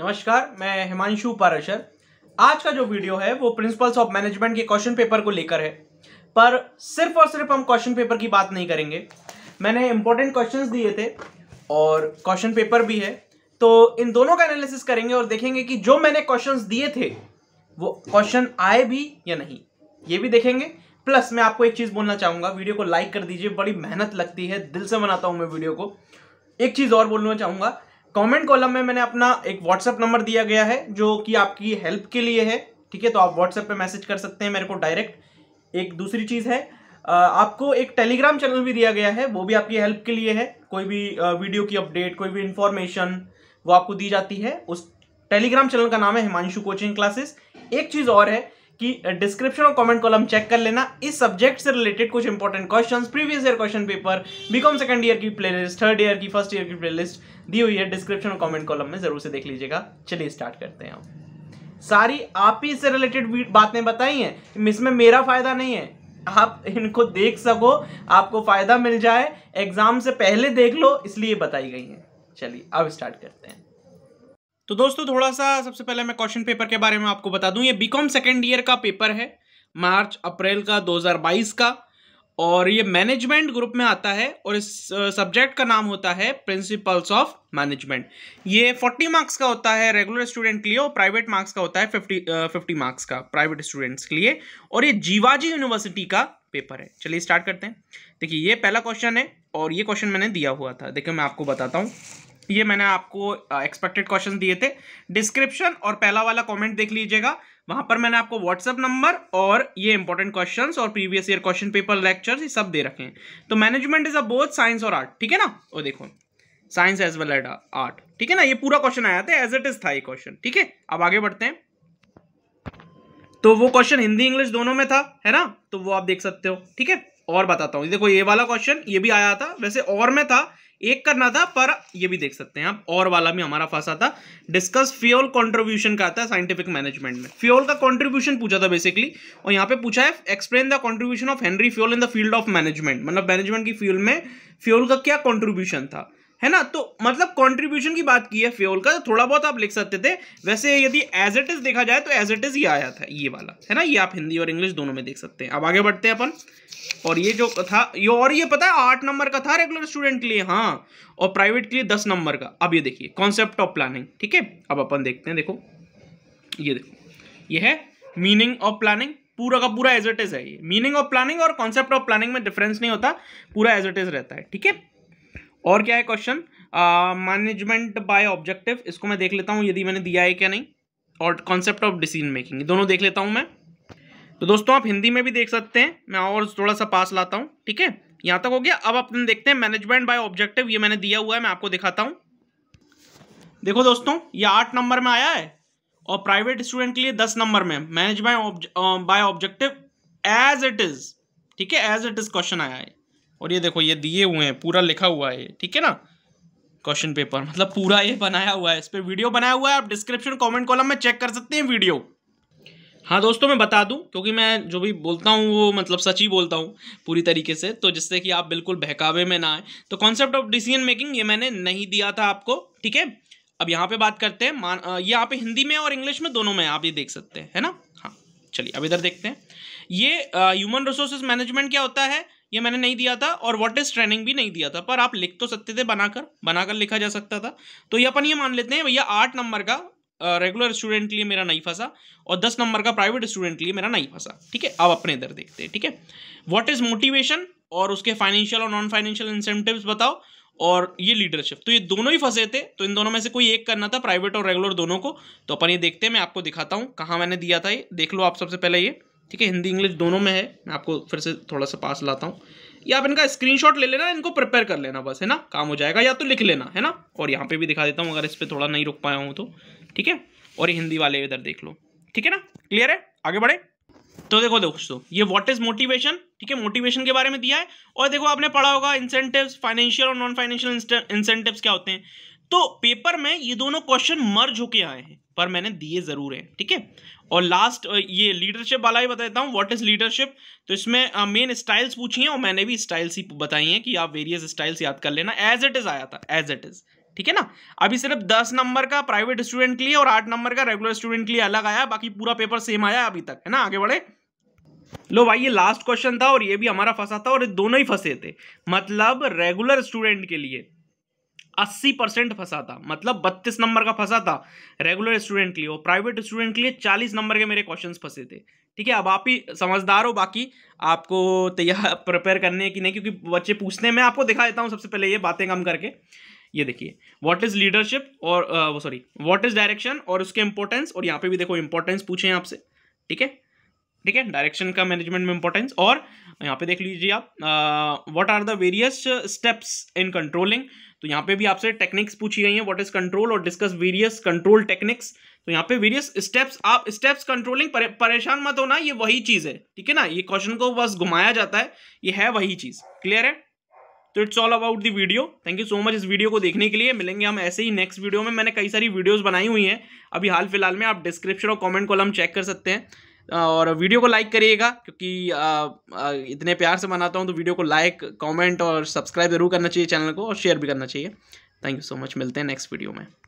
नमस्कार मैं हिमांशु पाराशर आज का जो वीडियो है वो प्रिंसिपल्स ऑफ मैनेजमेंट के क्वेश्चन पेपर को लेकर है पर सिर्फ और सिर्फ हम क्वेश्चन पेपर की बात नहीं करेंगे मैंने इंपॉर्टेंट क्वेश्चंस दिए थे और क्वेश्चन पेपर भी है तो इन दोनों का एनालिसिस करेंगे और देखेंगे कि जो मैंने क्वेश्चन दिए थे वो क्वेश्चन आए भी या नहीं ये भी देखेंगे प्लस मैं आपको एक चीज़ बोलना चाहूँगा वीडियो को लाइक कर दीजिए बड़ी मेहनत लगती है दिल से बनाता हूँ मैं वीडियो को एक चीज़ और बोलना चाहूँगा कमेंट कॉलम में मैंने अपना एक व्हाट्सअप नंबर दिया गया है जो कि आपकी हेल्प के लिए है ठीक है तो आप व्हाट्सएप पे मैसेज कर सकते हैं मेरे को डायरेक्ट एक दूसरी चीज़ है आपको एक टेलीग्राम चैनल भी दिया गया है वो भी आपकी हेल्प के लिए है कोई भी वीडियो की अपडेट कोई भी इन्फॉर्मेशन वो आपको दी जाती है उस टेलीग्राम चैनल का नाम है हिमांशु कोचिंग क्लासेस एक चीज़ और है कि डिस्क्रिप्शन और कमेंट कॉलम चेक कर लेना इस सब्जेक्ट से रिलेटेड कुछ important question previous year question paper BCom second year की प्लेलिस्ट थर्ड ईयर की फर्स्ट ईयर की प्लेलिस्ट दी हुई है डिस्क्रिप्शन और कमेंट कॉलम में जरूर से देख लीजिएगा चलिए स्टार्ट करते हैं आप सारी आप ही से रिलेटेड बातें बताई हैं इसमें मेरा फायदा नहीं है आप इनको देख सको आपको फायदा मिल जाए एग्जाम से पहले देख लो इसलिए बताई गई हैं चलिए अब स्टार्ट करते हैं तो दोस्तों थोड़ा सा सबसे पहले मैं क्वेश्चन पेपर के बारे में आपको बता दूं ये बीकॉम सेकेंड ईयर का पेपर है मार्च अप्रैल का 2022 का और ये मैनेजमेंट ग्रुप में आता है और इस सब्जेक्ट का नाम होता है प्रिंसिपल्स ऑफ मैनेजमेंट ये 40 मार्क्स का होता है रेगुलर स्टूडेंट के लिए और प्राइवेट मार्क्स का होता है 50 फिफ्टी मार्क्स का प्राइवेट स्टूडेंट्स के लिए और ये जीवाजी यूनिवर्सिटी का पेपर है चलिए स्टार्ट करते हैं देखिए ये पहला क्वेश्चन है और ये क्वेश्चन मैंने दिया हुआ था देखिए मैं आपको बताता हूँ ये मैंने आपको एक्सपेक्टेड क्वेश्चन दिए थे डिस्क्रिप्शन और पहला वाला कमेंट देख लीजिएगा वहां पर मैंने आपको व्हाट्सएप नंबर और ये इंपॉर्टेंट क्वेश्चंस और previous year question paper lectures ये सब दे रखे हैं तो management is a both science और आर्ट ठीक है ना वो देखो science as well and art ठीक है ना ये पूरा क्वेश्चन आया था एज इट इज था ये क्वेश्चन ठीक है अब आगे बढ़ते हैं तो वो क्वेश्चन हिंदी इंग्लिश दोनों में था है ना तो वो आप देख सकते हो ठीक है और बताता हूँ देखो ये वाला क्वेश्चन ये भी आया था वैसे और में था एक करना था पर ये भी देख सकते हैं आप और वाला भी हमारा फंसा था डिस्कस फ्यूल कंट्रीब्यूशन का आता है साइंटिफिक मैनेजमेंट में फ्यूल का कंट्रीब्यूशन पूछा था बेसिकली और यहाँ पे पूछा है explain the contribution of Henri Fayol in the field of management मतलब मैनेजमेंट की फील्ड में फ्यूल का क्या कंट्रीब्यूशन था है ना तो मतलब कंट्रीब्यूशन की बात की है फ्योल का तो थोड़ा बहुत आप लिख सकते थे वैसे यदि एज इट इज देखा जाए तो एज इट इज ये आया था ये वाला है ना ये आप हिंदी और इंग्लिश दोनों में देख सकते हैं अब आगे बढ़ते हैं अपन और ये जो था ये और ये पता है आठ नंबर का था रेगुलर स्टूडेंट के लिए हाँ और प्राइवेट के लिए दस नंबर का अब ये देखिए कॉन्सेप्ट ऑफ प्लानिंग ठीक है अब अपन देखते हैं देखो ये देखो ये है मीनिंग ऑफ प्लानिंग पूरा का पूरा एज इट इज है ये मीनिंग ऑफ प्लानिंग और कॉन्सेप्ट ऑफ प्लानिंग में डिफरेंस नहीं होता पूरा एज इट इज रहता है ठीक है और क्या है क्वेश्चन मैनेजमेंट बाय ऑब्जेक्टिव इसको मैं देख लेता हूँ यदि मैंने दिया है क्या नहीं और कॉन्सेप्ट ऑफ डिसीजन मेकिंग दोनों देख लेता हूँ मैं तो दोस्तों आप हिंदी में भी देख सकते हैं मैं और थोड़ा सा पास लाता हूँ ठीक है यहाँ तक हो गया अब अपन देखते हैं मैनेजमेंट बाय ऑब्जेक्टिव ये मैंने दिया हुआ है मैं आपको दिखाता हूँ देखो दोस्तों ये आठ नंबर में आया है और प्राइवेट स्टूडेंट के लिए दस नंबर में management by objective as it is ठीक है एज इट इज क्वेश्चन आया है और ये देखो ये दिए हुए हैं पूरा लिखा हुआ है ठीक है ना क्वेश्चन पेपर मतलब पूरा ये बनाया हुआ है इस पर वीडियो बनाया हुआ है आप डिस्क्रिप्शन कमेंट कॉलम में चेक कर सकते हैं वीडियो हाँ दोस्तों मैं बता दूं क्योंकि मैं जो भी बोलता हूँ वो मतलब सच ही बोलता हूँ पूरी तरीके से तो जिससे कि आप बिल्कुल बहकावे में ना आए तो कॉन्सेप्ट ऑफ डिसीजन मेकिंग ये मैंने नहीं दिया था आपको ठीक है अब यहाँ पे बात करते हैं मान ये यहाँ पे हिंदी में और इंग्लिश में दोनों में आप ये देख सकते हैं है ना हाँ चलिए अब इधर देखते हैं ये ह्यूमन रिसोर्सेज मैनेजमेंट क्या होता है ये मैंने नहीं दिया था और व्हाट इज ट्रेनिंग भी नहीं दिया था पर आप लिख तो सकते थे बनाकर बनाकर लिखा जा सकता था तो ये अपन ये मान लेते हैं भैया आठ नंबर का रेगुलर स्टूडेंट लिए मेरा नहीं फंसा और दस नंबर का प्राइवेट स्टूडेंट लिए मेरा नहीं फंसा ठीक है अब अपने इधर देखते हैं ठीक है व्हाट इज मोटिवेशन और उसके फाइनेंशियल और नॉन फाइनेंशियल इंसेंटिव बताओ और ये लीडरशिप तो ये दोनों ही फंसे थे तो इन दोनों में से कोई एक करना था प्राइवेट और रेगुलर दोनों को तो अपन ये देखते हैं मैं आपको दिखाता हूँ कहाँ मैंने दिया था ये देख लो आप सबसे पहले ये ठीक है हिंदी इंग्लिश दोनों में है मैं आपको फिर से थोड़ा सा पास लाता हूँ या आप इनका स्क्रीनशॉट ले लेना इनको प्रिपेयर कर लेना बस है ना काम हो जाएगा या तो लिख लेना है ना और यहाँ पे भी दिखा देता हूँ अगर इस पर थोड़ा नहीं रुक पाया हूँ तो ठीक है और हिंदी वाले इधर देख लो ठीक है ना क्लियर है आगे बढ़े तो देखो दोस्तों ये व्हाट इज मोटिवेशन ठीक है मोटिवेशन के बारे में दिया है और देखो आपने पढ़ा होगा इंसेंटिव्स फाइनेंशियल और नॉन फाइनेंशियल इंसेंटिव्स क्या होते हैं तो पेपर में ये दोनों क्वेश्चन मर्ज होके आए हैं पर मैंने दिए ज़रूर हैं ठीक है और लास्ट ये लीडरशिप वाला ही बता देता हूँ व्हाट इज़ लीडरशिप तो इसमें मेन स्टाइल्स पूछी हैं और मैंने भी स्टाइल्स ही बताई हैं कि आप वेरियस स्टाइल्स याद कर लेना एज इट इज़ आया था एज इट इज़ ठीक है ना अभी सिर्फ दस नंबर का प्राइवेट स्टूडेंट के लिए और आठ नंबर का रेगुलर स्टूडेंट के लिए अलग आया बाकी पूरा पेपर सेम आया अभी तक है ना आगे बढ़े लो भाई ये लास्ट क्वेश्चन था और ये भी हमारा फंसा था और दोनों ही फंसे थे मतलब रेगुलर स्टूडेंट के लिए अस्सी परसेंट फंसा था मतलब बत्तीस नंबर का फंसा था रेगुलर स्टूडेंट के लिए और प्राइवेट स्टूडेंट के लिए चालीस नंबर के मेरे क्वेश्चन फंसे थे ठीक है अब आप ही समझदार हो बाकी आपको तैयार प्रिपेयर करने की नहीं क्योंकि बच्चे पूछते हैं मैं आपको दिखा देता हूँ सबसे पहले ये बातें कम करके ये देखिए व्हाट इज लीडरशिप और वो सॉरी व्हाट इज डायरेक्शन और उसके इंपॉर्टेंस और यहाँ पे भी देखो इंपॉर्टेंस पूछे आपसे ठीक है ठीक है डायरेक्शन का मैनेजमेंट में इंपॉर्टेंस और यहाँ पे देख लीजिए आप what are the various steps in controlling तो यहाँ पे भी आपसे टेक्निक्स पूछी गई हैं व्हाट इज कंट्रोल और डिस्कस वेरियस कंट्रोल टेक्निक्स तो यहाँ पे वेरियस स्टेप्स आप स्टेप्स कंट्रोलिंग परे, परेशान मत होना ये वही चीज़ है ठीक है ना ये क्वेश्चन को बस घुमाया जाता है ये है वही चीज़ क्लियर है तो it's all about the video thank you so much इस वीडियो को देखने के लिए मिलेंगे हम ऐसे ही नेक्स्ट वीडियो में मैंने कई सारी वीडियोस बनाई हुई हैं अभी हाल फिलहाल में आप डिस्क्रिप्शन और कमेंट कॉलम चेक कर सकते हैं और वीडियो को लाइक करिएगा क्योंकि इतने प्यार से मनाता हूँ तो वीडियो को लाइक कमेंट और सब्सक्राइब जरूर करना चाहिए चैनल को और शेयर भी करना चाहिए थैंक यू सो मच मिलते हैं नेक्स्ट वीडियो में